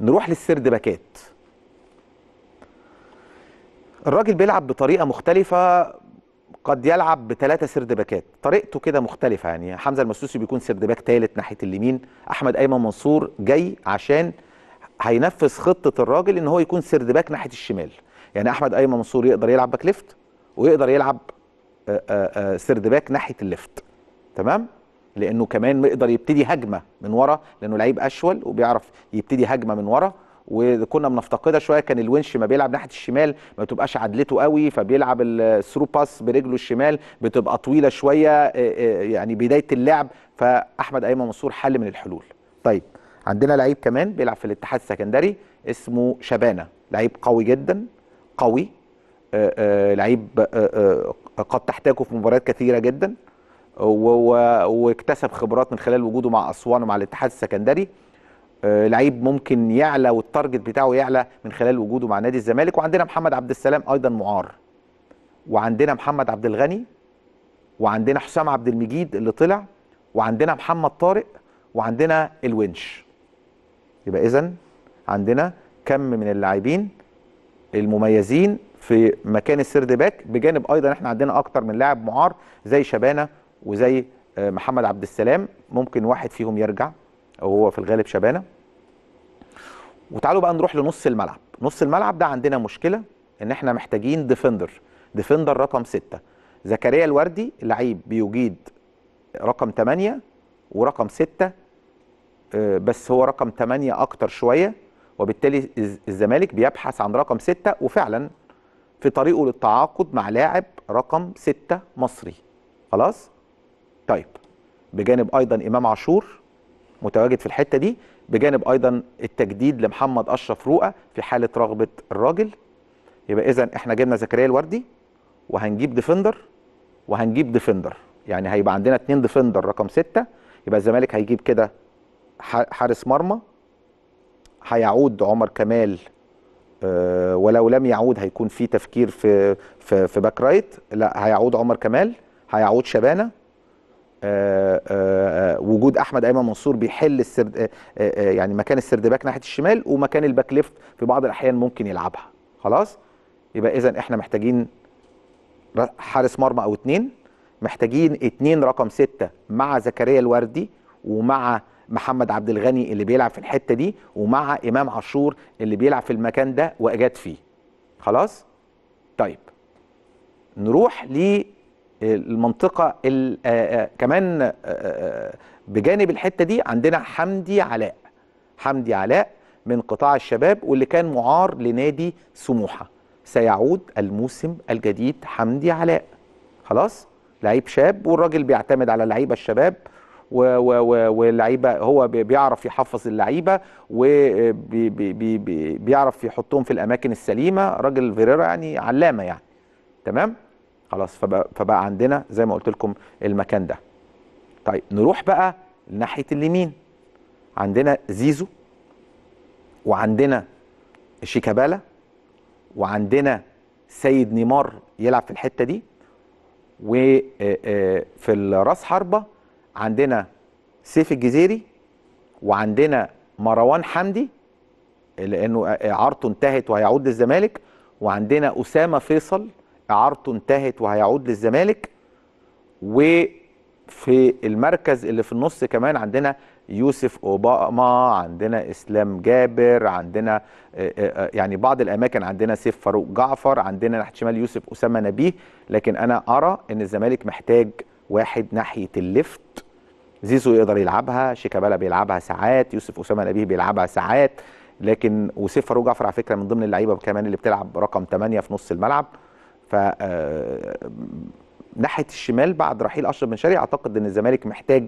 نروح للسرد باكات الراجل بيلعب بطريقه مختلفه قد يلعب بثلاثه سرد باكات طريقته كده مختلفه يعني حمزه المسوسي بيكون سرد باك ثالث ناحيه اليمين احمد ايمن منصور جاي عشان هينفذ خطه الراجل ان هو يكون سرد باك ناحيه الشمال يعني احمد ايمن منصور يقدر يلعب باك ليفت ويقدر يلعب آه، آه، آه، سرد باك ناحيه الليفت تمام لانه كمان يقدر يبتدي هجمه من ورا لانه لعيب اشول وبيعرف يبتدي هجمه من ورا وكنا بنفتقدها شويه كان الونش ما بيلعب ناحيه الشمال ما بتبقاش عدلته قوي فبيلعب الثرو باس برجله الشمال بتبقى طويله شويه آه، آه، يعني بدايه اللعب فاحمد ايمن منصور حل من الحلول طيب عندنا لعيب كمان بيلعب في الاتحاد السكندري اسمه شبانه لعيب قوي جدا قوي آه، لعيب قد تحتاجه في مباريات كثيره جدا واكتسب خبرات من خلال وجوده مع اسوان ومع الاتحاد السكندري آه، لعيب ممكن يعلى والتارجت بتاعه يعلى من خلال وجوده مع نادي الزمالك وعندنا محمد عبد السلام ايضا معار وعندنا محمد عبد الغني وعندنا حسام عبد المجيد اللي طلع وعندنا محمد طارق وعندنا الونش يبقى اذا عندنا كم من اللاعبين المميزين في مكان السرد باك بجانب ايضا احنا عندنا اكتر من لاعب معار زي شبانه وزي آه، محمد عبد السلام ممكن واحد فيهم يرجع وهو في الغالب شبانه وتعالوا بقى نروح لنص الملعب نص الملعب ده عندنا مشكله ان احنا محتاجين ديفندر ديفندر رقم 6 زكريا الوردي لعيب بيجيد رقم 8 ورقم 6 آه، بس هو رقم 8 اكتر شويه وبالتالي الزمالك بيبحث عن رقم 6 وفعلا في طريقه للتعاقد مع لاعب رقم 6 مصري خلاص طيب بجانب ايضا امام عاشور متواجد في الحته دي بجانب ايضا التجديد لمحمد اشرف رؤى في حاله رغبه الراجل يبقى اذا احنا جبنا زكريا الوردي وهنجيب ديفندر وهنجيب ديفندر يعني هيبقى عندنا اتنين ديفندر رقم ستة يبقى الزمالك هيجيب كده حارس مرمى هيعود عمر كمال آه، ولو لم يعود هيكون في تفكير في, في باك رايت لا هيعود عمر كمال هيعود شبانه آه، آه، آه، وجود احمد ايمن منصور بيحل السرد يعني مكان السرد باك ناحيه الشمال ومكان الباك ليفت في بعض الاحيان ممكن يلعبها خلاص يبقى اذا احنا محتاجين حارس مرمى او اتنين محتاجين اتنين رقم ستة مع زكريا الوردي ومع محمد عبد الغني اللي بيلعب في الحته دي ومع امام عاشور اللي بيلعب في المكان ده واجاد فيه خلاص طيب نروح ل المنطقه كمان بجانب الحته دي عندنا حمدي علاء حمدي علاء من قطاع الشباب واللي كان معار لنادي سموحه سيعود الموسم الجديد حمدي علاء خلاص لعيب شاب والراجل بيعتمد على اللعيبه الشباب واللعيبه هو بيعرف يحفظ اللعيبه وبيعرف يحطهم في الاماكن السليمه راجل فيريرا يعني علامه يعني تمام خلاص فبقى, فبقى عندنا زي ما قلت لكم المكان ده طيب نروح بقى ناحيه اليمين عندنا زيزو وعندنا شيكابالا وعندنا سيد نيمار يلعب في الحته دي وفي آه، آه، الراس حربه عندنا سيف الجزيري وعندنا مروان حمدي لانه عارته انتهت وهيعود للزمالك وعندنا اسامه فيصل اعارته انتهت وهيعود للزمالك وفي المركز اللي في النص كمان عندنا يوسف اوباما عندنا اسلام جابر عندنا آه، آه، آه، يعني بعض الاماكن عندنا سيف فاروق جعفر عندنا ناحيه شمال يوسف اسامه نبيه لكن انا ارى ان الزمالك محتاج واحد ناحيه الليفت زيزو يقدر يلعبها شيكابالا بيلعبها ساعات يوسف اسامه نبيه بيلعبها ساعات لكن وسيف فاروق جعفر على فكره من ضمن اللعيبه كمان اللي بتلعب رقم 8 في نص الملعب ف آه، ناحيه الشمال بعد رحيل اشرف بن شرقي اعتقد ان الزمالك محتاج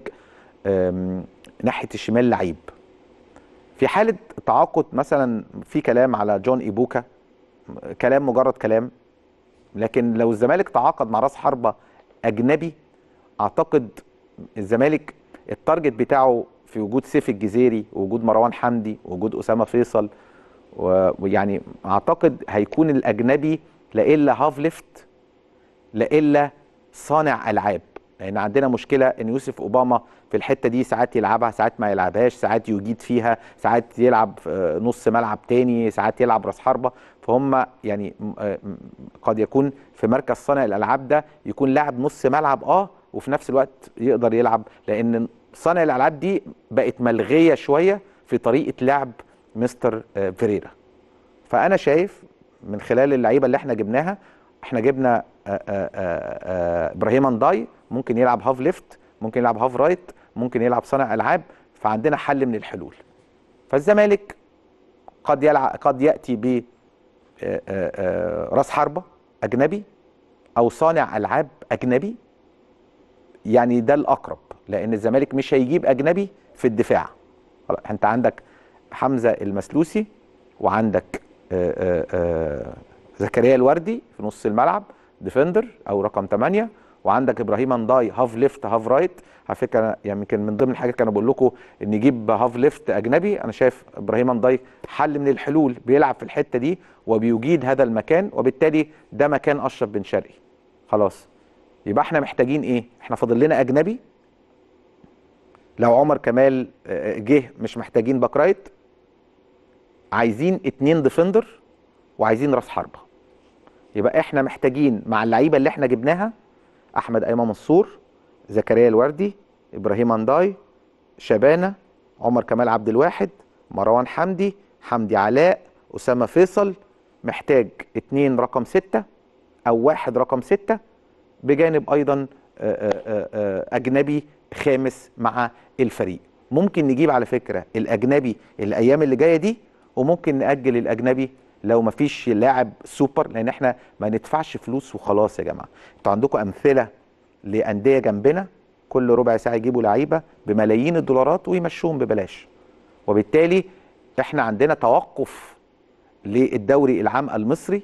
ناحيه الشمال لعيب في حاله تعاقد مثلا في كلام على جون ايبوكا كلام مجرد كلام لكن لو الزمالك تعاقد مع راس حربه اجنبي اعتقد الزمالك التارجت بتاعه في وجود سيف الجزيري ووجود مروان حمدي ووجود اسامه فيصل ويعني اعتقد هيكون الاجنبي لا الا هاف ليفت لا الا صانع العاب لان يعني عندنا مشكله ان يوسف اوباما في الحته دي ساعات يلعبها ساعات ما يلعبهاش ساعات يجيد فيها ساعات يلعب آه، نص ملعب تاني ساعات يلعب راس حربه فهم يعني آه، قد يكون في مركز صانع الالعاب ده يكون لاعب نص ملعب اه وفي نفس الوقت يقدر يلعب لان صانع الالعاب دي بقت ملغيه شويه في طريقه لعب مستر آه، فيريرا فانا شايف من خلال اللعيبه اللي احنا جبناها احنا جبنا آه، آه، آه، ابراهيم انداي ممكن يلعب هاف ليفت ممكن يلعب هاف رايت ممكن يلعب صانع العاب فعندنا حل من الحلول فالزمالك قد يلعب قد ياتي ب راس حربه اجنبي او صانع العاب اجنبي يعني ده الاقرب لان الزمالك مش هيجيب اجنبي في الدفاع انت عندك حمزه المسلوسي وعندك آه، آه، آه، زكريا الوردي في نص الملعب ديفندر او رقم 8 وعندك ابراهيم انداي هاف ليفت هاف رايت على فكره يعني يمكن يعني من ضمن الحاجات كان بقول لكم ان يجيب هاف ليفت اجنبي انا شايف ابراهيم انداي حل من الحلول بيلعب في الحته دي وبيجيد هذا المكان وبالتالي ده مكان اشرف بن شرقي خلاص يبقى احنا محتاجين ايه احنا فاضل لنا اجنبي لو عمر كمال جه مش محتاجين باك رايت عايزين اتنين ديفندر وعايزين راس حربه يبقى احنا محتاجين مع اللعيبه اللي احنا جبناها احمد ايمن منصور زكريا الوردي ابراهيم انداي شبانه عمر كمال عبد الواحد مروان حمدي حمدي علاء اسامه فيصل محتاج اتنين رقم ستة او واحد رقم ستة بجانب ايضا آه، آه، آه، اجنبي خامس مع الفريق ممكن نجيب على فكره الاجنبي الايام اللي جايه دي وممكن ناجل الاجنبي لو ما فيش لاعب سوبر لان احنا ما ندفعش فلوس وخلاص يا جماعه انتوا عندكم امثله لانديه جنبنا كل ربع ساعه يجيبوا لعيبه بملايين الدولارات ويمشوهم ببلاش وبالتالي احنا عندنا توقف للدوري العام المصري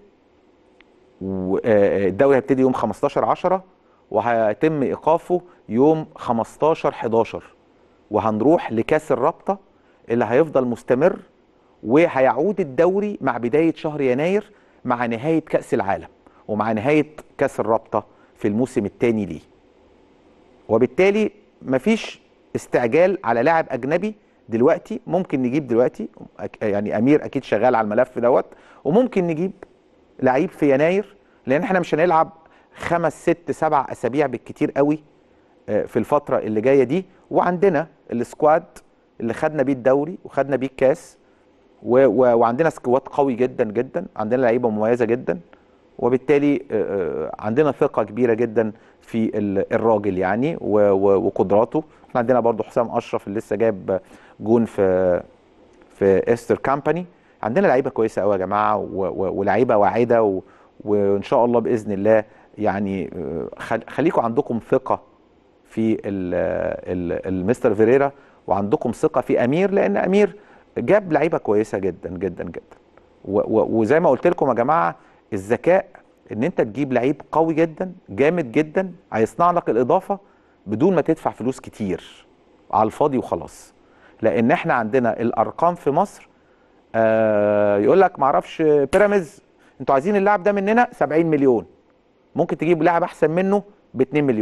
والدوري آه، هيبتدي يوم 15 10 وهيتم ايقافه يوم 15 11 وهنروح لكاس الرابطه اللي هيفضل مستمر وهيعود الدوري مع بدايه شهر يناير مع نهايه كاس العالم ومع نهايه كاس الرابطه في الموسم الثاني ليه وبالتالي مفيش استعجال على لاعب اجنبي دلوقتي ممكن نجيب دلوقتي يعني امير اكيد شغال على الملف دوت وممكن نجيب لعيب في يناير لان احنا مش هنلعب خمس ست سبع اسابيع بالكتير قوي آه، في الفتره اللي جايه دي وعندنا السكواد اللي خدنا بيه الدوري وخدنا بيه الكاس و و وعندنا سكوات قوي جدا جدا عندنا لعيبه مميزه جدا وبالتالي آه، آه، عندنا ثقه كبيره جدا في الراجل يعني وقدراته احنا عندنا برضو حسام اشرف اللي لسه جاب جون في في استر كامباني عندنا لعيبه كويسه قوي يا جماعه ولعيبه واعده وان شاء الله باذن الله يعني آه، خليكم عندكم ثقه في المستر فيريرا وعندكم ثقه في امير لان امير جاب لعيبه كويسه جدا جدا جدا وزي ما قلت لكم يا جماعه الذكاء ان انت تجيب لعيب قوي جدا جامد جدا هيصنع لك الاضافه بدون ما تدفع فلوس كتير على الفاضي وخلاص لان احنا عندنا الارقام في مصر آه يقول لك معرفش بيراميدز انتوا عايزين اللاعب ده مننا 70 مليون ممكن تجيب لاعب احسن منه ب 2 مليون